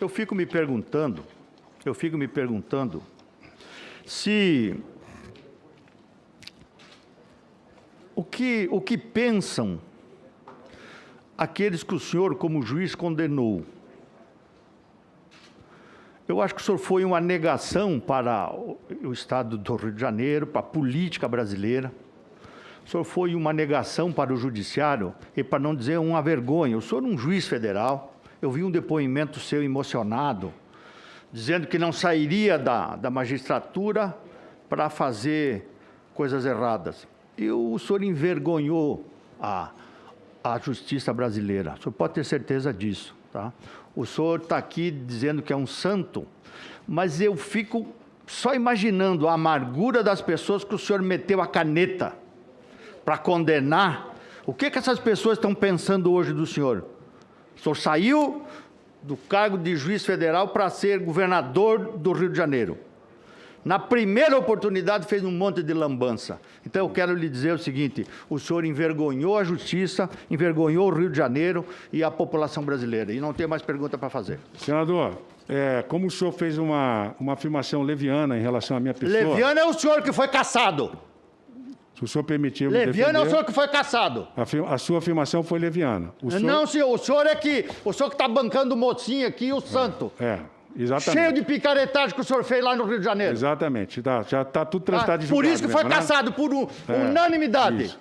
Eu fico me perguntando, eu fico me perguntando se o que, o que pensam aqueles que o senhor, como juiz, condenou. Eu acho que o senhor foi uma negação para o Estado do Rio de Janeiro, para a política brasileira. O senhor foi uma negação para o judiciário e, para não dizer, uma vergonha. O senhor é um juiz federal. Eu vi um depoimento seu emocionado, dizendo que não sairia da, da magistratura para fazer coisas erradas. E o senhor envergonhou a, a justiça brasileira. O senhor pode ter certeza disso. Tá? O senhor está aqui dizendo que é um santo, mas eu fico só imaginando a amargura das pessoas que o senhor meteu a caneta para condenar. O que, que essas pessoas estão pensando hoje do senhor? O senhor saiu do cargo de juiz federal para ser governador do Rio de Janeiro. Na primeira oportunidade fez um monte de lambança. Então eu quero lhe dizer o seguinte: o senhor envergonhou a justiça, envergonhou o Rio de Janeiro e a população brasileira. E não tem mais pergunta para fazer. Senador, é, como o senhor fez uma, uma afirmação leviana em relação à minha pessoa. Leviana é o senhor que foi caçado. Se o senhor permitir. Leviano é o senhor que foi caçado. A, a sua afirmação foi leviana. O senhor... Não, senhor. O senhor é que. O senhor que está bancando o mocinho aqui, o é, santo. É. Exatamente. Cheio de picaretagem que o senhor fez lá no Rio de Janeiro. Exatamente. Tá, já está tudo transitado de ah, Por isso que foi né? caçado, por um, é, unanimidade. Isso.